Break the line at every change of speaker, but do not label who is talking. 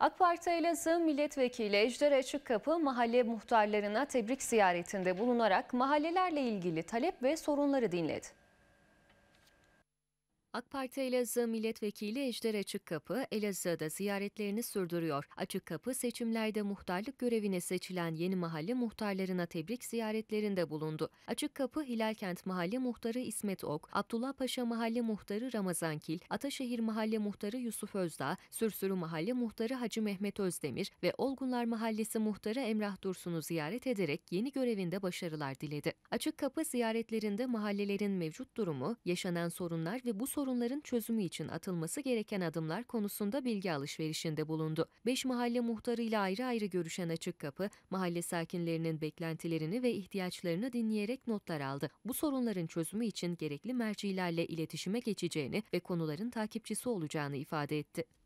AK Parti Elazığ Milletvekili Ejder Açıkkapı mahalle muhtarlarına tebrik ziyaretinde bulunarak
mahallelerle ilgili talep ve sorunları dinledi. AK Parti Elazığ Milletvekili Ejder Açık Kapı Elazığ'da ziyaretlerini sürdürüyor. Açık Kapı seçimlerde muhtarlık görevine seçilen yeni mahalle muhtarlarına tebrik ziyaretlerinde bulundu. Açık Açıkkapı, Hilalkent Mahalle Muhtarı İsmet Ok, Abdullah Paşa Mahalle Muhtarı Ramazan Kil, Ataşehir Mahalle Muhtarı Yusuf Özdağ, Sürsürü Mahalle Muhtarı Hacı Mehmet Özdemir ve Olgunlar Mahallesi Muhtarı Emrah Dursun'u ziyaret ederek yeni görevinde başarılar diledi. Açık Kapı ziyaretlerinde mahallelerin mevcut durumu, yaşanan sorunlar ve bu sorunlar sorunların çözümü için atılması gereken adımlar konusunda bilgi alışverişinde bulundu. Beş mahalle muhtarıyla ayrı ayrı görüşen Açık Kapı, mahalle sakinlerinin beklentilerini ve ihtiyaçlarını dinleyerek notlar aldı. Bu sorunların çözümü için gerekli mercilerle iletişime geçeceğini ve konuların takipçisi olacağını ifade etti.